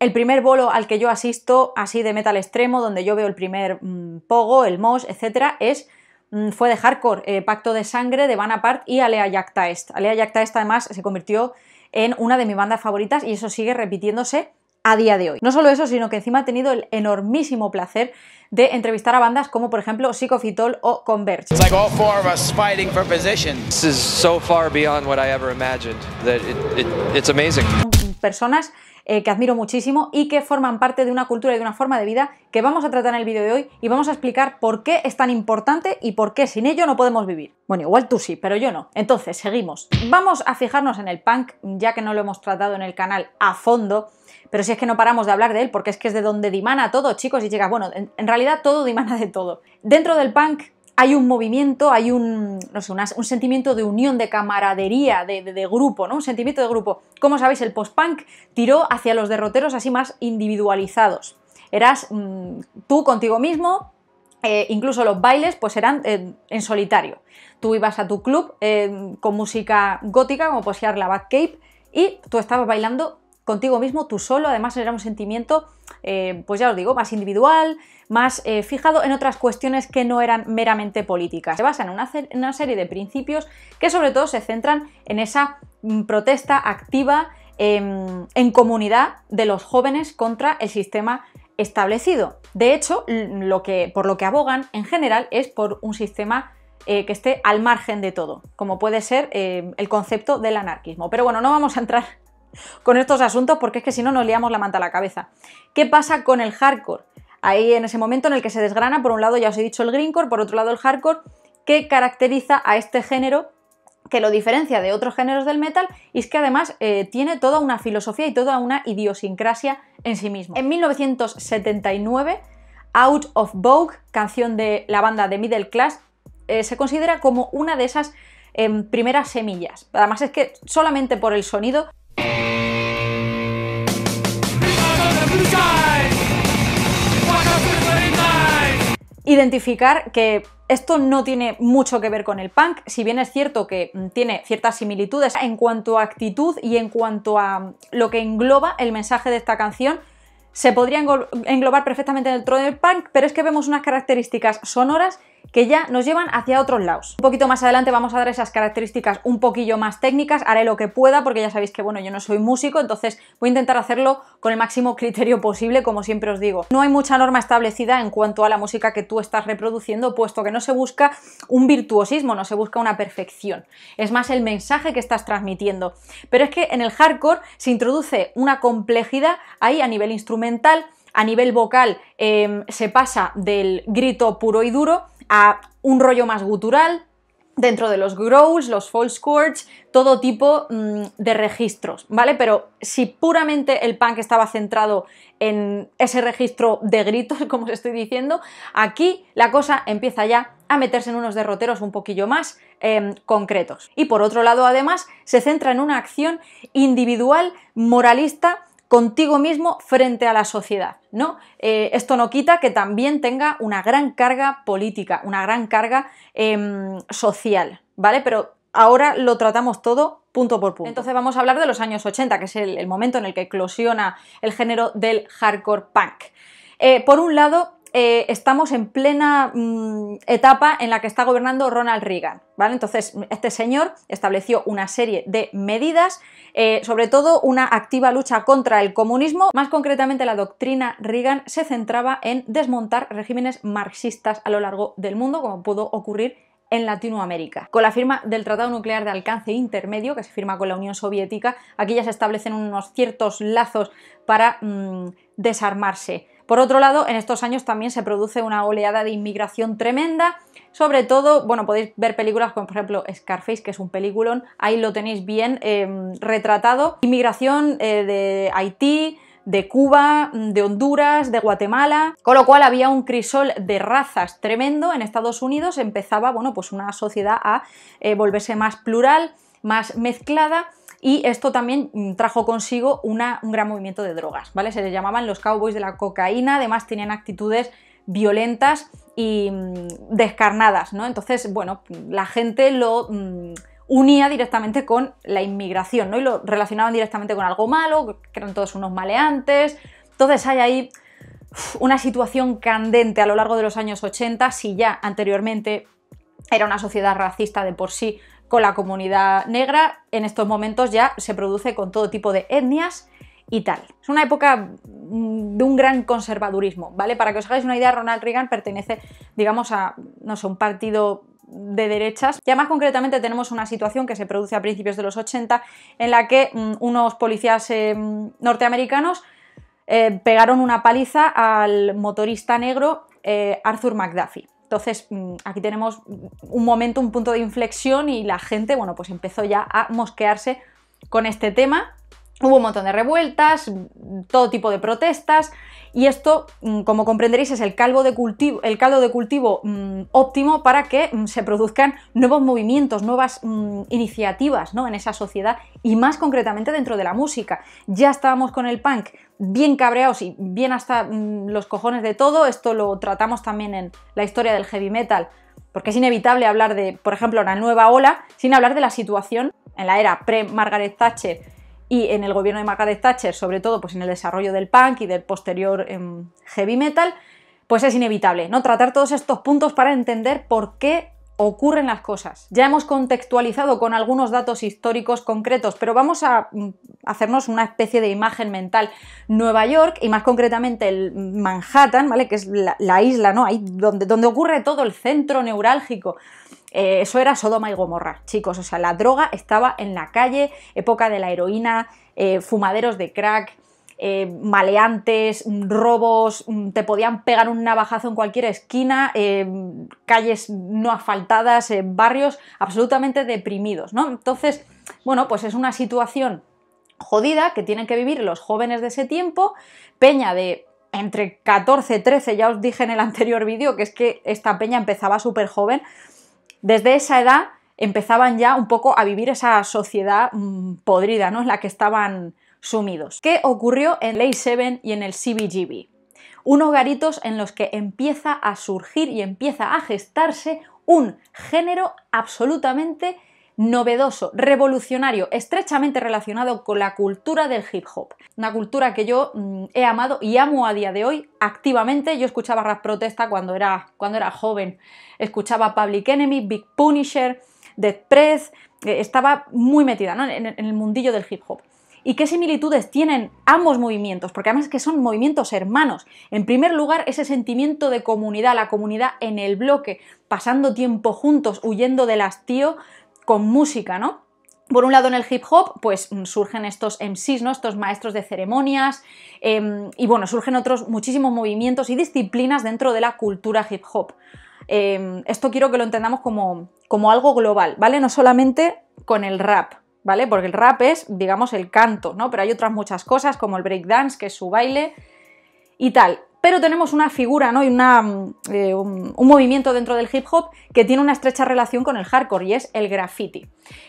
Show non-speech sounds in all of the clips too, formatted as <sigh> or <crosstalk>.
El primer bolo al que yo asisto, así de metal extremo, donde yo veo el primer mm, pogo, el mosh, etcétera, es mm, fue de hardcore, eh, Pacto de Sangre de Apart y Alea Yactaest. Alea Yactaest además se convirtió en una de mis bandas favoritas y eso sigue repitiéndose a día de hoy. No solo eso, sino que encima he tenido el enormísimo placer de entrevistar a bandas como por ejemplo Psychofitol o Converge. far beyond personas eh, que admiro muchísimo y que forman parte de una cultura y de una forma de vida que vamos a tratar en el vídeo de hoy y vamos a explicar por qué es tan importante y por qué sin ello no podemos vivir. Bueno, igual tú sí, pero yo no. Entonces, seguimos. Vamos a fijarnos en el punk, ya que no lo hemos tratado en el canal a fondo, pero si es que no paramos de hablar de él, porque es que es de donde dimana todo, chicos y llega Bueno, en realidad todo dimana de todo. Dentro del punk hay un movimiento, hay un, sentimiento de unión, de camaradería, de, grupo, ¿no? Un sentimiento de grupo. Como sabéis, el post-punk tiró hacia los derroteros así más individualizados. Eras mm, tú contigo mismo, eh, incluso los bailes pues eran eh, en solitario. Tú ibas a tu club eh, con música gótica, como posear la Bad Cape, y tú estabas bailando contigo mismo, tú solo, además era un sentimiento, eh, pues ya os digo, más individual, más eh, fijado en otras cuestiones que no eran meramente políticas. Se basa en una, serie de principios que sobre todo se centran en esa mm, protesta activa em, en comunidad de los jóvenes contra el sistema establecido. De hecho, lo que, por lo que abogan en general es por un sistema eh, que esté al margen de todo, como puede ser el concepto del anarquismo. Pero bueno, no vamos a entrar con estos asuntos porque es que si no nos liamos la manta a la cabeza. ¿Qué pasa con el hardcore? Ahí en ese momento en el que se desgrana, por un lado ya os he dicho el greencore, por otro lado el hardcore, ¿qué caracteriza a este género que lo diferencia de otros géneros del metal y es que además eh, tiene toda una filosofía y toda una idiosincrasia en sí mismo. En 1979, Out of Vogue, canción de la banda de Middle Class, eh, se considera como una de esas em, primeras semillas. Además es que solamente por el sonido Identificar que esto no tiene mucho que ver con el punk, si bien es cierto que mm, tiene ciertas similitudes en cuanto a actitud y en cuanto a mm, lo que engloba el mensaje de esta canción, se podría englobar perfectamente dentro del punk, pero es que vemos unas características sonoras que ya nos llevan hacia otros lados. Un poquito más adelante vamos a dar esas características un poquillo más técnicas, haré lo que pueda porque ya sabéis que bueno, yo no soy músico, entonces voy a intentar hacerlo con el máximo criterio posible, como siempre os digo. No hay mucha norma establecida en cuanto a la música que tú estás reproduciendo, puesto que no se busca un virtuosismo, no se busca una perfección. Es más el mensaje que estás transmitiendo. Pero es que en el hardcore se introduce una complejidad ahí a nivel instrumental, a nivel vocal eh, se pasa del grito puro y duro a un rollo más gutural, dentro de los growls, los false chords, todo tipo mm, de registros, ¿vale? Pero si puramente el punk estaba centrado en ese registro de gritos, <laughs> como os estoy diciendo, aquí la cosa empieza ya a meterse en unos derroteros un poquillo más em, concretos. Y por otro lado, además, se centra en una acción individual, moralista, contigo mismo frente a la sociedad. ¿no? Eh, esto no quita que también tenga una gran carga política, una gran carga em, social, ¿vale? Pero ahora lo tratamos todo punto por punto. Entonces vamos a hablar de los años 80, que es el, momento en el que eclosiona el género del hardcore punk. Eh, por un lado, eh, estamos en plena mm, etapa en la que está gobernando Ronald Reagan. ¿vale? Entonces, este señor estableció una serie de medidas, eh, sobre todo una activa lucha contra el comunismo. Más concretamente, la doctrina Reagan se centraba en desmontar regímenes marxistas a lo largo del mundo, como pudo ocurrir en Latinoamérica. Con la firma del Tratado Nuclear de Alcance Intermedio, que se firma con la Unión Soviética, aquí ya se establecen unos ciertos lazos para mm, desarmarse. Por otro lado, en estos años también se produce una oleada de inmigración tremenda, sobre todo, bueno, podéis ver películas como por ejemplo Scarface, que es un peliculón, ahí lo tenéis bien eh, retratado. Inmigración eh, de Haití, de Cuba, de Honduras, de Guatemala, con lo cual había un crisol de razas tremendo en Estados Unidos, empezaba, bueno, pues una sociedad a eh, volverse más plural, más mezclada y esto también mm, trajo consigo un gran movimiento de drogas, ¿vale? Se les llamaban los cowboys de la cocaína, además tenían actitudes violentas y mm, descarnadas, ¿no? Entonces, bueno, la gente lo mm, unía directamente con la inmigración, ¿no? Y lo relacionaban directamente con algo malo, que eran todos unos maleantes. Entonces hay ahí una situación candente a lo largo de los años 80, si ya anteriormente era una sociedad racista de por sí, con la comunidad negra, en estos momentos ya se produce con todo tipo de etnias y tal. Es una época mm, de un gran conservadurismo, ¿vale? Para que os hagáis una idea, Ronald Reagan pertenece, digamos, a, no un partido de derechas. Ya más concretamente tenemos una situación que se produce a principios de los 80 en la que mm, unos policías eh, norteamericanos eh, pegaron una paliza al motorista negro eh, Arthur McDuffie. Entonces, mm, aquí tenemos un momento, un punto de inflexión y la gente, bueno, pues empezó ya a mosquearse con este tema Hubo un montón de revueltas, todo tipo de protestas, y esto, mm, como comprenderéis, es el, caldo de cultivo, el caldo de cultivo mm, óptimo para que mm, se produzcan nuevos movimientos, nuevas iniciativas en esa sociedad y más concretamente dentro de la música. Ya estábamos con el punk bien cabreados y bien hasta los cojones de todo, esto lo tratamos también en la historia del heavy metal, porque es inevitable hablar de, por ejemplo, una nueva ola sin hablar de la situación en la era pre-Margaret Thatcher y en el gobierno de Margaret Thatcher, sobre todo pues en el desarrollo del punk y del posterior em, heavy metal, pues es inevitable, ¿no? Tratar todos estos puntos para entender por qué ocurren las cosas. Ya hemos contextualizado con algunos datos históricos concretos, pero vamos a mm, hacernos una especie de imagen mental. Nueva York, y más concretamente el Manhattan, ¿vale? Que es la, isla, ¿no? donde, donde ocurre todo el centro neurálgico eh, eso era Sodoma y Gomorra, chicos. O sea, la droga estaba en la calle, época de la heroína, eh, fumaderos de crack, eh, maleantes, robos, mm, te podían pegar un navajazo en cualquier esquina, calles no asfaltadas, barrios absolutamente deprimidos, ¿no? Entonces, bueno, pues es una situación jodida que tienen que vivir los jóvenes de ese tiempo, peña de entre 14, 13, ya os dije en el anterior vídeo que es que esta peña empezaba súper joven, desde esa edad empezaban ya un poco a vivir esa sociedad mm, podrida, ¿no? En la que estaban sumidos. ¿Qué ocurrió en Ley 7 y en el CBGB? Unos garitos en los que empieza a surgir y empieza a gestarse un género absolutamente novedoso, revolucionario, estrechamente relacionado con la cultura del hip hop. Una cultura que yo mm, he amado y amo a día de hoy activamente. Yo escuchaba rap protesta cuando era, cuando era joven. Escuchaba Public Enemy, Big Punisher, Dead Press. Eh, estaba muy metida en, el mundillo del hip hop. ¿Y qué similitudes tienen ambos movimientos? Porque además que son movimientos hermanos. En primer lugar, ese sentimiento de comunidad, la comunidad en el bloque, pasando tiempo juntos, huyendo del hastío, con música, ¿no? Por un lado, en el hip hop, pues mm, surgen estos MCs, ¿no? Estos maestros de ceremonias, em, y bueno, surgen otros muchísimos movimientos y disciplinas dentro de la cultura hip hop. Em, esto quiero que lo entendamos como, como algo global, ¿vale? No solamente con el rap, ¿vale? Porque el rap es, digamos, el canto, ¿no? Pero hay otras muchas cosas, como el breakdance, que es su baile, y tal pero tenemos una figura ¿no? y mm, eh, un, movimiento dentro del hip hop que tiene una estrecha relación con el hardcore y es el graffiti.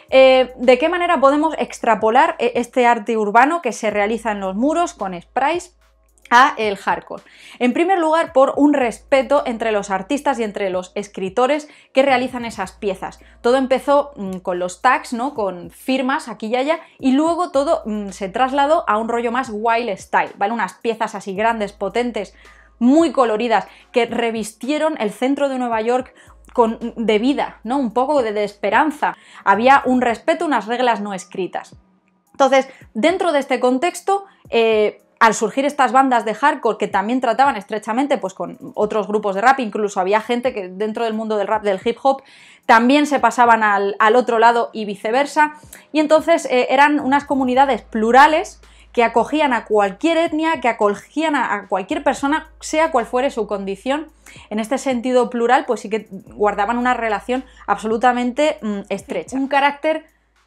Eh, ¿De qué manera podemos extrapolar eh, este arte urbano que se realiza en los muros con sprites? a el hardcore. En primer lugar, por un respeto entre los artistas y entre los escritores que realizan esas piezas. Todo empezó mm, con los tags, ¿no? Con firmas aquí y allá, y luego todo mm, se trasladó a un rollo más wild style, ¿vale? Unas piezas así grandes, potentes, muy coloridas, que revistieron el centro de Nueva York con, mm, de vida, ¿no? Un poco de, esperanza. Había un respeto, unas reglas no escritas. Entonces, dentro de este contexto, eh, al surgir estas bandas de hardcore que también trataban estrechamente pues, con otros grupos de rap, incluso había gente que dentro del mundo del rap, del hip hop, también se pasaban al, otro lado y viceversa. Y entonces eh, eran unas comunidades plurales que acogían a cualquier etnia, que acogían a, cualquier persona, sea cual fuere su condición. En este sentido plural, pues sí que guardaban una relación absolutamente mm, estrecha. Un carácter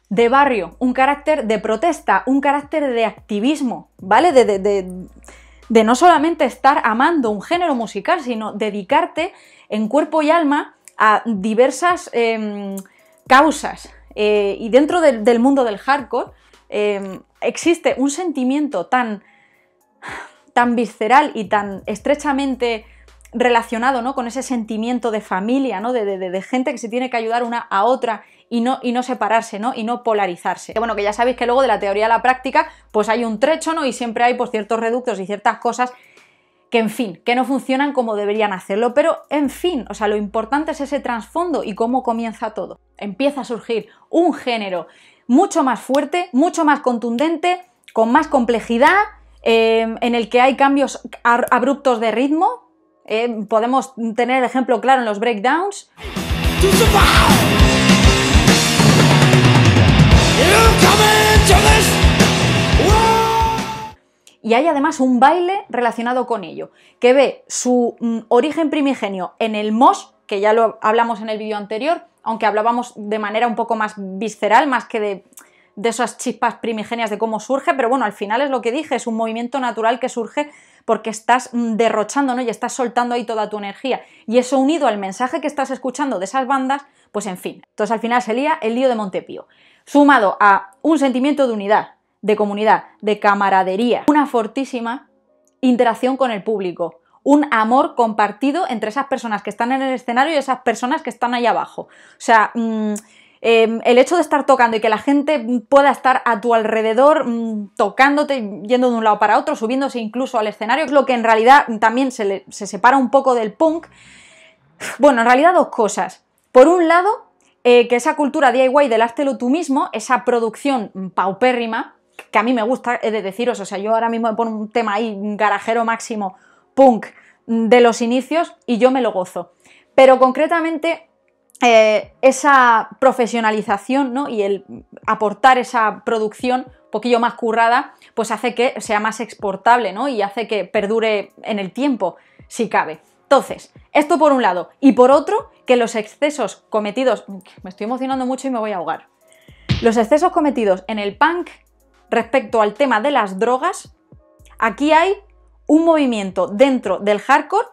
de barrio, un carácter de protesta, un carácter de activismo, ¿vale? De, no solamente estar amando un género musical, sino dedicarte en cuerpo y alma a diversas em, causas. Eh, y dentro del, mundo del hardcore em, existe un sentimiento tan, tan visceral y tan estrechamente relacionado ¿no? con ese sentimiento de familia, ¿no? de, de, gente que se tiene que ayudar una a otra y no, y no separarse, ¿no? Y no polarizarse. Bueno, que ya sabéis que luego de la teoría a la práctica, pues hay un trecho, ¿no? Y siempre hay pues, ciertos reductos y ciertas cosas que, en fin, que no funcionan como deberían hacerlo. Pero, en fin, o sea, lo importante es ese trasfondo y cómo comienza todo. Empieza a surgir un género mucho más fuerte, mucho más contundente, con más complejidad, em, en el que hay cambios abruptos de ritmo. Em, podemos tener el ejemplo claro en los breakdowns y hay además un baile relacionado con ello, que ve su mm, origen primigenio en el Mos, que ya lo hablamos en el vídeo anterior, aunque hablábamos de manera un poco más visceral, más que de, esas chispas primigenias de cómo surge, pero bueno, al final es lo que dije, es un movimiento natural que surge porque estás mm, derrochando y estás soltando ahí toda tu energía. Y eso unido al mensaje que estás escuchando de esas bandas, pues en fin. Entonces al final se lía el lío de Montepío sumado a un sentimiento de unidad, de comunidad, de camaradería, una fortísima interacción con el público, un amor compartido entre esas personas que están en el escenario y esas personas que están ahí abajo. O sea, mm, em, el hecho de estar tocando y que la gente pueda estar a tu alrededor mm, tocándote, yendo de un lado para otro, subiéndose incluso al escenario, es lo que en realidad también se separa un poco del punk. Bueno, en realidad dos cosas. Por un lado, eh, que esa cultura DIY del lo tú mismo, esa producción paupérrima, que a mí me gusta, he de deciros, o sea, yo ahora mismo me pongo un tema ahí, un garajero máximo, punk, de los inicios, y yo me lo gozo. Pero concretamente, eh, esa profesionalización ¿no? y el aportar esa producción un poquillo más currada, pues hace que sea más exportable ¿no? y hace que perdure en el tiempo, si cabe. Entonces, esto por un lado. Y por otro, que los excesos cometidos... Me estoy emocionando mucho y me voy a ahogar. Los excesos cometidos en el punk respecto al tema de las drogas, aquí hay un movimiento dentro del hardcore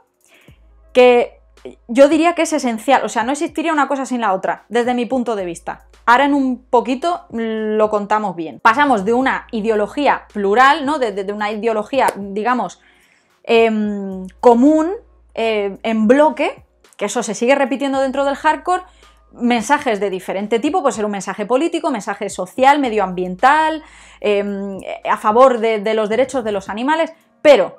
que yo diría que es esencial, o sea, no existiría una cosa sin la otra, desde mi punto de vista. Ahora en un poquito lo contamos bien. Pasamos de una ideología plural, ¿no? De, una ideología, digamos, em, común, eh, en bloque, que eso se sigue repitiendo dentro del hardcore, mensajes de diferente tipo, puede ser un mensaje político, mensaje social, medioambiental, em, a favor de, los derechos de los animales, pero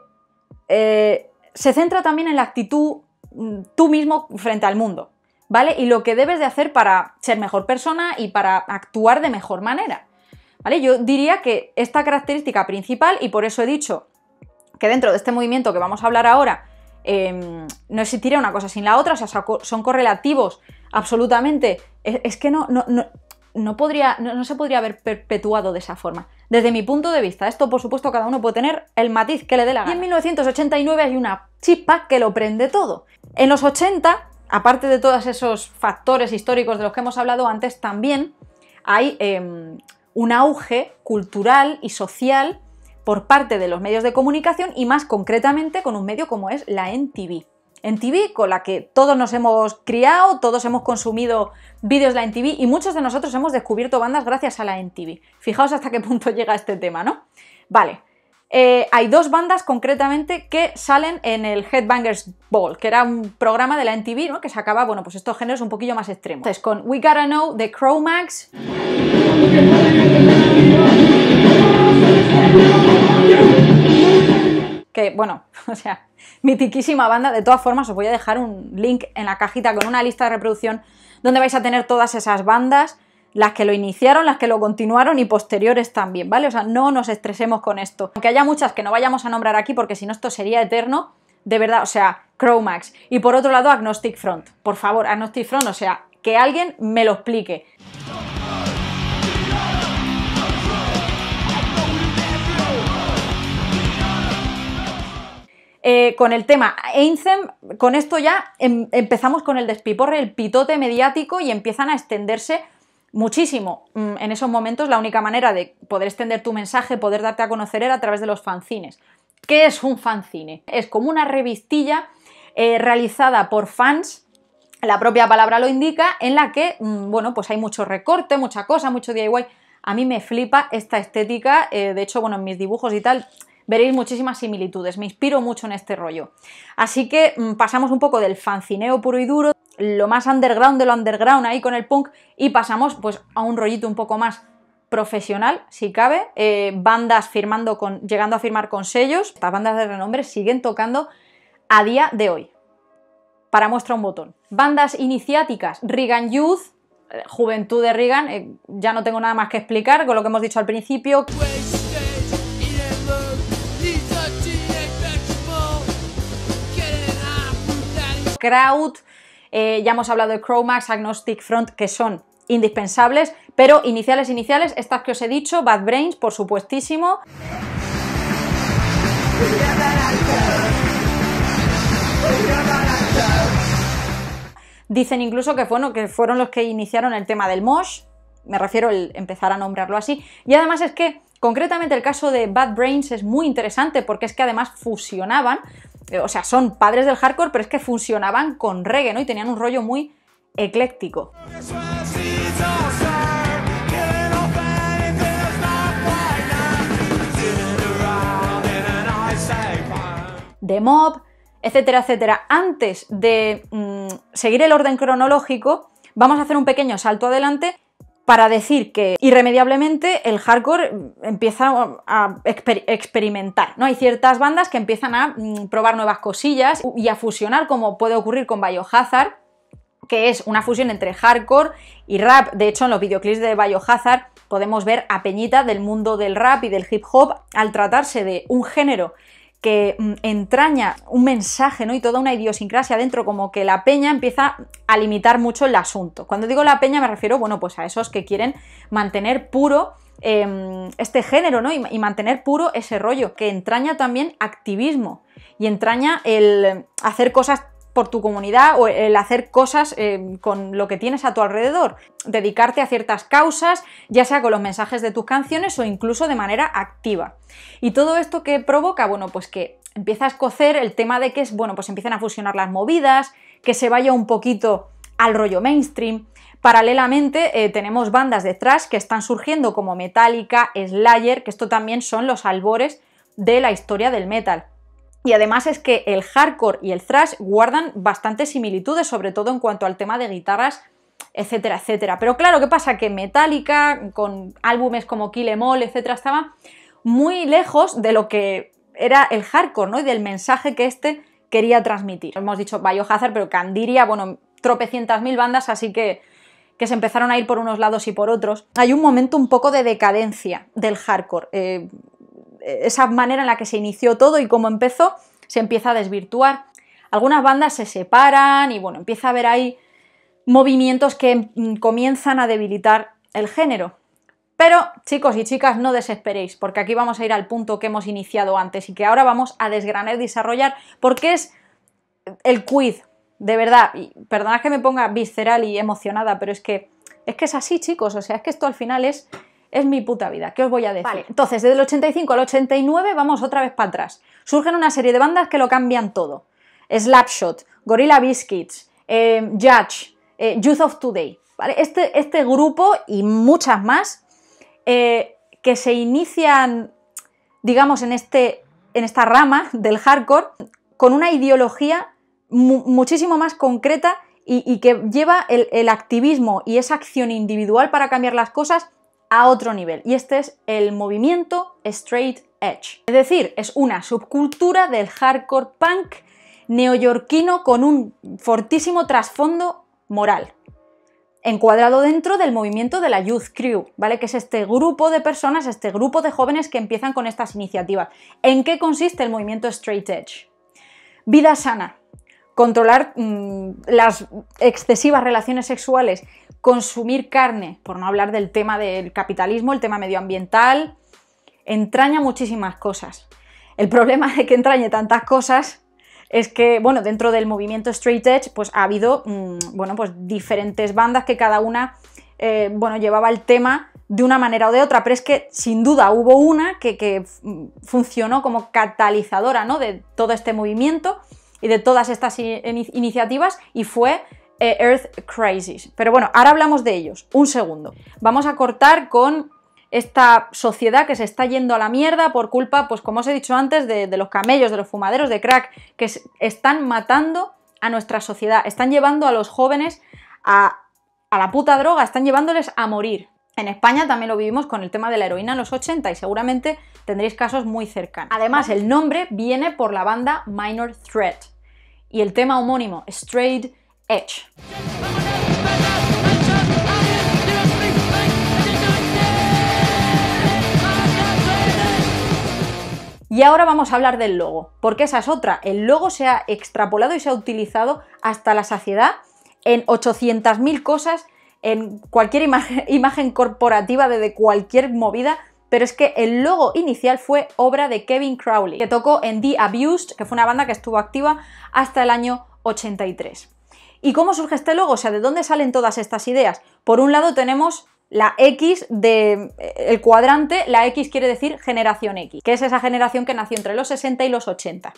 eh, se centra también en la actitud mm, tú mismo frente al mundo, ¿vale? Y lo que debes de hacer para ser mejor persona y para actuar de mejor manera, ¿vale? Yo diría que esta característica principal, y por eso he dicho que dentro de este movimiento que vamos a hablar ahora, Em, no existiría una cosa sin la otra, o sea, son correlativos absolutamente. Es, que no, no, podría, no se podría haber perpetuado de esa forma. Desde mi punto de vista, esto por supuesto cada uno puede tener el matiz que le dé la gana. Y en 1989 hay una chispa que lo prende todo. En los 80, aparte de todos esos factores históricos de los que hemos hablado antes, también hay em, un auge cultural y social por parte de los medios de comunicación y más concretamente con un medio como es la NTV. NTV con la que todos nos hemos criado, todos hemos consumido vídeos de la NTV y muchos de nosotros hemos descubierto bandas gracias a la NTV. Fijaos hasta qué punto <laughs> llega este tema, ¿no? Vale. Eh, hay dos bandas concretamente que salen en el Headbangers Ball, que era un programa de la NTV, ¿no? Que sacaba, bueno, pues estos géneros un poquillo más extremos. Entonces, con We Gotta Know de cro Max. que bueno, <laughs> o sea, mitiquísima banda. De todas formas, os voy a dejar un link en la cajita con una lista de reproducción donde vais a tener todas esas bandas, las que lo iniciaron, las que lo continuaron y posteriores también, ¿vale? O sea, no nos estresemos con esto. Aunque haya muchas que no vayamos a nombrar aquí porque si no esto sería eterno, de verdad, o sea, Chromax. Y por otro lado, Agnostic Front. Por favor, Agnostic Front, o sea, que alguien me lo explique. Eh, con el tema Einzem, con esto ya em, empezamos con el despiporre, el pitote mediático y empiezan a extenderse muchísimo. Mm, en esos momentos la única manera de poder extender tu mensaje, poder darte a conocer era a través de los fanzines. ¿Qué es un fanzine? Es como una revistilla eh, realizada por fans, la propia palabra lo indica, en la que, mm, bueno, pues hay mucho recorte, mucha cosa, mucho DIY. A mí me flipa esta estética, eh, de hecho, bueno, en mis dibujos y tal, veréis muchísimas similitudes. Me inspiro mucho en este rollo. Así que mm, pasamos un poco del fancineo puro y duro, lo más underground de lo underground ahí con el punk, y pasamos pues a un rollito un poco más profesional, si cabe, eh, bandas firmando con, llegando a firmar con sellos, estas bandas de renombre siguen tocando a día de hoy. Para muestra un botón. Bandas iniciáticas, Regan Youth, eh, Juventud de Regan, eh, ya no tengo nada más que explicar con lo que hemos dicho al principio. Pues Crowd, eh, ya hemos hablado de Chromax, Agnostic Front, que son indispensables, pero iniciales, iniciales, estas que os he dicho, Bad Brains, por supuestísimo. Dicen incluso que, que fueron los que iniciaron el tema del mosh, me refiero el empezar a nombrarlo así. Y además es que Concretamente el caso de Bad Brains es muy interesante porque es que además fusionaban, eh, o sea, son padres del hardcore, pero es que fusionaban con reggae, ¿no? Y tenían un rollo muy ecléctico. The Mob, etcétera, etcétera. Antes de mm, seguir el orden cronológico, vamos a hacer un pequeño salto adelante para decir que irremediablemente el hardcore empieza a experimentar, ¿no? Hay ciertas bandas que empiezan a mm, probar nuevas cosillas y a fusionar, como puede ocurrir con Biohazard, que es una fusión entre hardcore y rap. De hecho, en los videoclips de Biohazard podemos ver a Peñita del mundo del rap y del hip hop al tratarse de un género que mm, entraña un mensaje ¿no? y toda una idiosincrasia dentro, como que la peña empieza a limitar mucho el asunto. Cuando digo la peña me refiero, bueno, pues a esos que quieren mantener puro em, este género ¿no? y, y, mantener puro ese rollo, que entraña también activismo y entraña el hacer cosas por tu comunidad o el hacer cosas eh, con lo que tienes a tu alrededor, dedicarte a ciertas causas, ya sea con los mensajes de tus canciones o incluso de manera activa. Y todo esto que provoca, bueno, pues que empiezas a escocer el tema de que es, bueno, pues empiezan a fusionar las movidas, que se vaya un poquito al rollo mainstream. Paralelamente eh, tenemos bandas detrás que están surgiendo como Metallica, Slayer, que esto también son los albores de la historia del metal. Y además es que el hardcore y el thrash guardan bastantes similitudes, sobre todo en cuanto al tema de guitarras, etcétera, etcétera. Pero claro, ¿qué pasa? Que Metallica, con álbumes como Kill Em All, etcétera, estaba muy lejos de lo que era el hardcore, ¿no? Y del mensaje que este quería transmitir. Hemos dicho Biohazard, pero Candiria, bueno, tropecientas mil bandas, así que que se empezaron a ir por unos lados y por otros, hay un momento un poco de decadencia del hardcore. Eh, esa manera en la que se inició todo y cómo empezó, se empieza a desvirtuar. Algunas bandas se separan y bueno, empieza a haber ahí movimientos que mm, comienzan a debilitar el género. Pero chicos y chicas, no desesperéis, porque aquí vamos a ir al punto que hemos iniciado antes y que ahora vamos a desgranar y desarrollar, porque es el quiz. de verdad. Y perdonad que me ponga visceral y emocionada, pero es que es que es así, chicos. O sea, es que esto al final es es mi puta vida, ¿qué os voy a decir? Entonces, desde el 85 al 89 vamos otra vez para atrás. Surgen una serie de bandas que lo cambian todo. Slapshot, Gorilla Biscuits, eh, Judge, eh, Youth of Today. ¿vale? Este, este, grupo y muchas más eh, que se inician, digamos, en, este, en esta rama del hardcore con una ideología muchísimo más concreta y, que lleva el, el activismo y esa acción individual para cambiar las cosas a otro nivel. Y este es el movimiento straight edge. Es decir, es una subcultura del hardcore punk neoyorquino con un fortísimo trasfondo moral encuadrado dentro del movimiento de la Youth Crew, ¿vale? Que es este grupo de personas, este grupo de jóvenes que empiezan con estas iniciativas. ¿En qué consiste el movimiento Straight Edge? Vida sana, controlar mm, las excesivas relaciones sexuales consumir carne, por no hablar del tema del capitalismo, el tema medioambiental, entraña muchísimas cosas. El problema de que entrañe tantas cosas es que, bueno, dentro del movimiento Straight Edge, pues ha habido, mm, bueno, pues diferentes bandas que cada una, eh, bueno, llevaba el tema de una manera o de otra, pero es que sin duda hubo una que, funcionó como catalizadora, ¿no? De todo este movimiento y de todas estas iniciativas y fue eh, Earth Crisis. Pero bueno, ahora hablamos de ellos. Un segundo. Vamos a cortar con esta sociedad que se está yendo a la mierda por culpa, pues como os he dicho antes, de, los camellos, de los fumaderos, de crack, que están matando a nuestra sociedad, están llevando a los jóvenes a, a la puta droga, están llevándoles a morir. En España también lo vivimos con el tema de la heroína en los 80 y seguramente tendréis casos muy cercanos. Además, el nombre viene por la banda Minor Threat y el tema homónimo, Straight y ahora vamos a hablar del logo, porque esa es otra. El logo se ha extrapolado y se ha utilizado hasta la saciedad en 800.000 cosas, en cualquier <laughs> imagen, corporativa de cualquier movida, pero es que el logo inicial fue obra de Kevin Crowley, que tocó en The Abused, que fue una banda que estuvo activa hasta el año 83. ¿Y cómo surge este logo? O sea, ¿de dónde salen todas estas ideas? Por un lado tenemos la X del eh, el cuadrante, la X quiere decir generación X, que es esa generación que nació entre los 60 y los 80.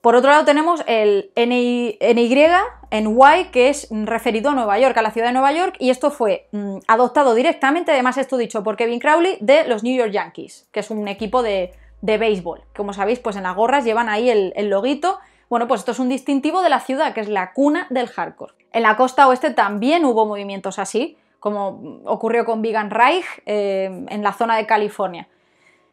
Por otro lado tenemos el NY, NY, que es referido a Nueva York, a la ciudad de Nueva York, y esto fue mm, adoptado directamente, además esto dicho por Kevin Crowley, de los New York Yankees, que es un equipo de, béisbol. Como sabéis, pues en las gorras llevan ahí el, el loguito bueno, pues esto es un distintivo de la ciudad, que es la cuna del hardcore. En la costa oeste también hubo movimientos así, como ocurrió con Vegan Reich eh, en la zona de California.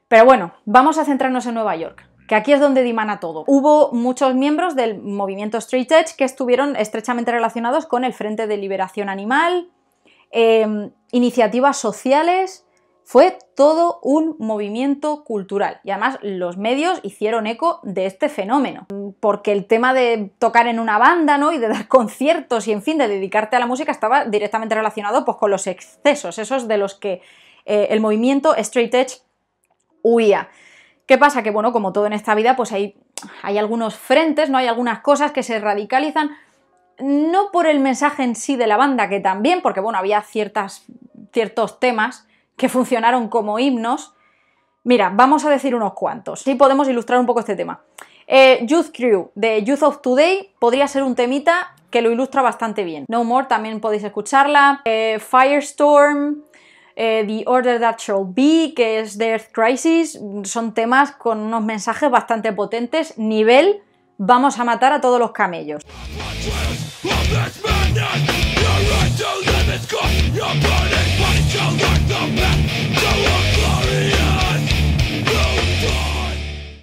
Pero bueno, vamos a centrarnos en Nueva York, que aquí es donde dimana todo. Hubo muchos miembros del movimiento Street Edge que estuvieron estrechamente relacionados con el Frente de Liberación Animal, eh, iniciativas sociales, fue todo un movimiento cultural y además los medios hicieron eco de este fenómeno, porque el tema de tocar en una banda ¿no? y de dar <laughs> conciertos y en fin, de dedicarte a la música estaba directamente relacionado pues, con los excesos, esos de los que eh, el movimiento straight edge huía. ¿Qué pasa? Que bueno, como todo en esta vida, pues hay, hay algunos frentes, ¿no? Hay algunas cosas que se radicalizan, no por el mensaje en sí de la banda, que también, porque bueno, había ciertas, ciertos temas que funcionaron como himnos. Mira, vamos a decir unos cuantos, sí podemos ilustrar un poco este tema. Eh, Youth Crew de Youth of Today podría ser un temita que lo ilustra bastante bien. No More también podéis escucharla. Eh, Firestorm, eh, The Order That Shall Be, que es The Earth Crisis, son temas con unos mensajes bastante potentes. Nivel, vamos a matar a todos los camellos.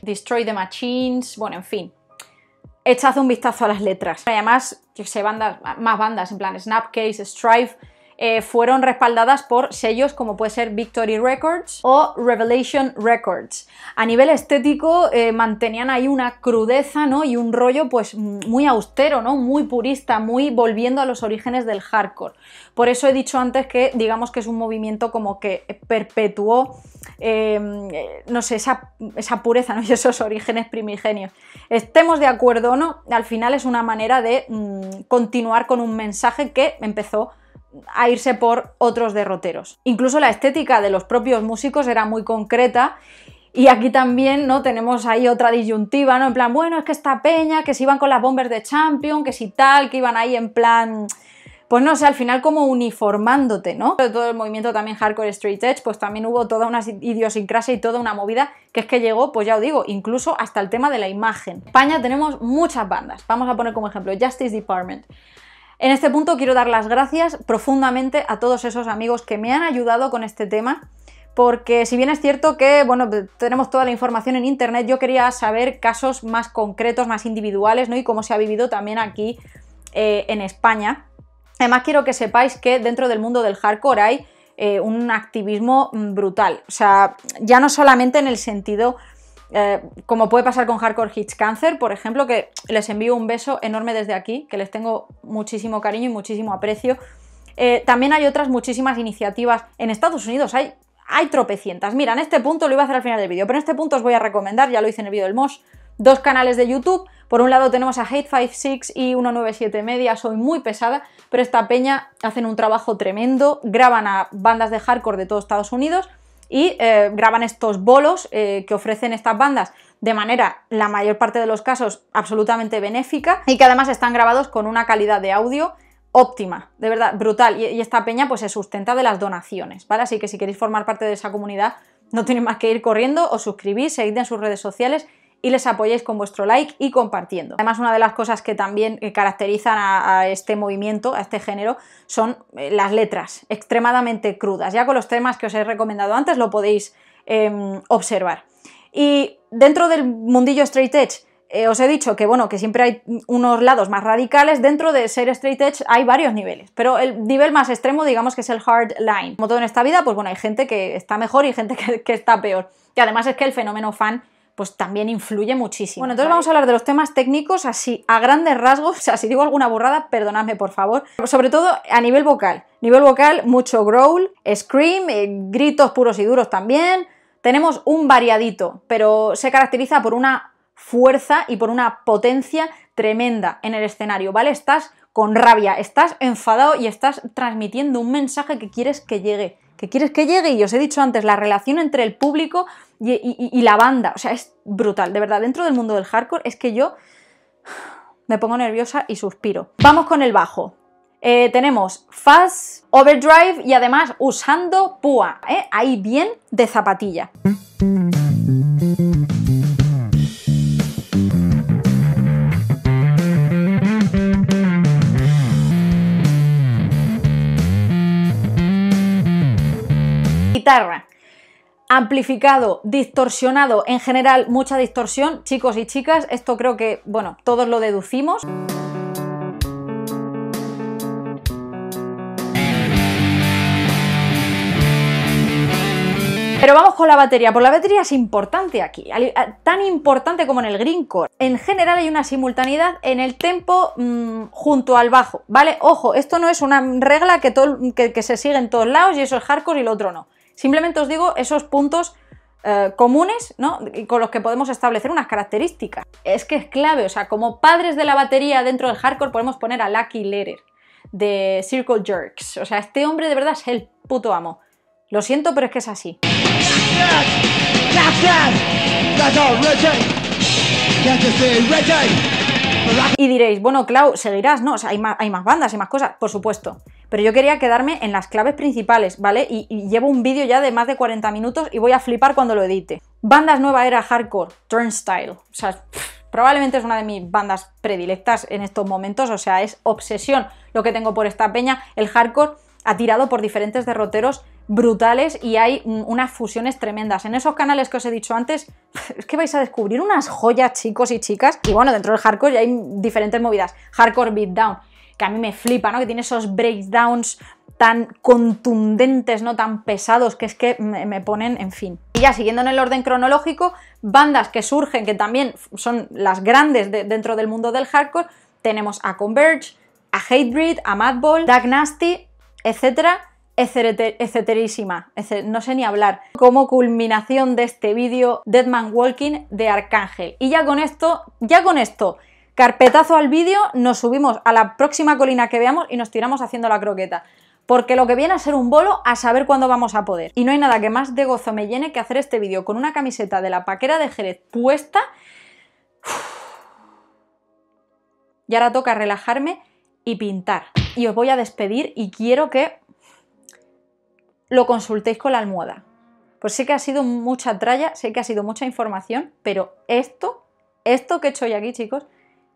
Destroy the Machines, bueno, en fin. Echad un vistazo a las letras. Además, que sé, bandas, más bandas, en plan Snapcase, Strife eh, fueron respaldadas por sellos como puede ser Victory Records o Revelation Records. A nivel estético eh, mantenían ahí una crudeza ¿no? y un rollo pues muy austero, ¿no? muy purista, muy volviendo a los orígenes del hardcore. Por eso he dicho antes que digamos que es un movimiento como que perpetuó em, eh, no sé, esa, pureza ¿no? <laughs> y esos orígenes primigenios. Estemos de acuerdo o no, al final es una manera de mm, continuar con un mensaje que empezó a irse por otros derroteros. Incluso la estética de los propios músicos era muy concreta y aquí también, ¿no? Tenemos ahí otra disyuntiva, ¿no? En plan, bueno, es que esta peña, que si iban con las bombers de Champion, que si tal, que iban ahí en plan... Pues no sé, al final como uniformándote, ¿no? todo el movimiento también Hardcore Street Edge, pues también hubo toda una idiosincrasia y toda una movida que es que llegó, pues ya os digo, incluso hasta el tema de la imagen. En España tenemos muchas bandas. Vamos a poner como ejemplo Justice Department. En este punto quiero dar las gracias profundamente a todos esos amigos que me han ayudado con este tema, porque si bien es cierto que, bueno, tenemos toda la información en internet, yo quería saber casos más concretos, más individuales, ¿no? Y cómo se ha vivido también aquí eh, en España. Además, quiero que sepáis que dentro del mundo del hardcore hay eh, un activismo mm, brutal. O sea, ya no solamente en el sentido eh, como puede pasar con Hardcore Hits Cancer, por ejemplo, que les envío un beso enorme desde aquí, que les tengo muchísimo cariño y muchísimo aprecio. Eh, también hay otras muchísimas iniciativas. En Estados Unidos hay, hay tropecientas. Mira, en este punto lo iba a hacer al final del vídeo, pero en este punto os voy a recomendar, ya lo hice en el vídeo del Mosh, dos canales de YouTube. Por un lado tenemos a Hate56 y 197 Media, soy muy pesada, pero esta peña hacen un trabajo tremendo, graban a bandas de hardcore de todo Estados Unidos y eh, graban estos bolos eh, que ofrecen estas bandas de manera, la mayor parte de los casos, absolutamente benéfica y que además están grabados con una calidad de audio óptima, de verdad, brutal. Y, esta peña pues se sustenta de las donaciones, ¿vale? Así que si queréis formar parte de esa comunidad, no tenéis más que ir corriendo, o suscribís, seguid en sus redes sociales y les apoyéis con vuestro like y compartiendo. Además, una de las cosas que también eh, caracterizan a, este movimiento, a este género, son eh, las letras extremadamente crudas. Ya con los temas que os he recomendado antes lo podéis em, observar. Y dentro del mundillo straight edge, eh, os he dicho que bueno, que siempre hay unos lados más radicales. Dentro de ser straight edge hay varios niveles, pero el nivel más extremo, digamos que es el hard line. Como todo en esta vida, pues bueno, hay gente que está mejor y gente <laughs> que, que está peor. Y además es que el fenómeno fan pues también influye muchísimo. Bueno, entonces vamos a hablar de los temas técnicos así, a grandes rasgos, <laughs> o sea, si digo alguna burrada, perdonadme por favor, sobre todo a nivel vocal. Nivel vocal, mucho growl, scream, eh, gritos puros y duros también. Tenemos un variadito, pero se caracteriza por una fuerza y por una potencia tremenda en el escenario, ¿vale? Estás con rabia, estás enfadado y estás transmitiendo un mensaje que quieres que llegue que quieres que llegue y os he dicho antes, la relación entre el público y, la banda, o sea, es brutal, de verdad, dentro del mundo del hardcore es que yo me pongo nerviosa y suspiro. Vamos con el bajo. Eh, tenemos Fast, Overdrive y además usando púa, ¿eh? ahí bien de zapatilla. amplificado, distorsionado, en general mucha distorsión, chicos y chicas, esto creo que, bueno, todos lo deducimos. Pero vamos con la batería, por la batería es importante aquí, tan importante como en el Green Core. En general hay una simultaneidad en el tempo mm, junto al bajo, ¿vale? Ojo, esto no es una regla que, que se sigue en todos lados y eso es hardcore y lo otro no. Simplemente os digo esos puntos eh, comunes, ¿no? Con los que podemos establecer unas características. Es que es clave, o sea, como padres de la batería dentro del hardcore podemos poner a Lucky Letter de Circle Jerks. O sea, este hombre de verdad es el puto amo. Lo siento, pero es que es así. Y diréis, bueno, Clau, seguirás, ¿no? O sea, hay más, hay más bandas, y más cosas. Por supuesto pero yo quería quedarme en las claves principales, ¿vale? Y, llevo un vídeo ya de más de 40 minutos y voy a flipar cuando lo edite. Bandas nueva era hardcore, Turnstile, o sea, probablemente es una de mis bandas predilectas en estos momentos, o sea, es obsesión lo que tengo por esta peña, el hardcore ha tirado por diferentes derroteros brutales y hay unas fusiones tremendas. En esos canales que os he dicho antes, es que vais a descubrir unas joyas, chicos y chicas. Y bueno, dentro del hardcore ya hay diferentes movidas. Hardcore beatdown, que a mí me flipa, ¿no? Que tiene esos breakdowns tan contundentes, no tan pesados, que es que me, ponen, en fin. Y ya siguiendo en el orden cronológico, bandas que surgen, que también son las grandes dentro del mundo del hardcore, tenemos a Converge, a Hatebreed, a Madball, Dag Nasty, etcétera, etcéterísima, no sé ni hablar. Como culminación de este vídeo, Deadman Walking de Arcángel. Y ya con esto, ya con esto, Carpetazo al vídeo, nos subimos a la próxima colina que veamos y nos tiramos haciendo la croqueta. Porque lo que viene a ser un bolo a saber cuándo vamos a poder. Y no hay nada que más de gozo me llene que hacer este vídeo con una camiseta de la paquera de Jerez puesta. Y ahora toca relajarme y pintar. Y os voy a despedir y quiero que lo consultéis con la almohada. Pues sé que ha sido mucha tralla, sé que ha sido mucha información, pero esto, esto que he hecho hoy aquí, chicos,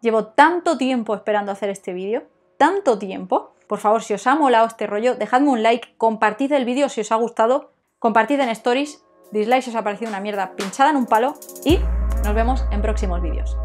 Llevo tanto tiempo esperando hacer este vídeo, tanto tiempo. Por favor, si os ha molado este rollo, dejadme un like, compartid el vídeo si os ha gustado, compartid en stories, dislike si os ha parecido una mierda, pinchada en un palo y nos vemos en próximos vídeos.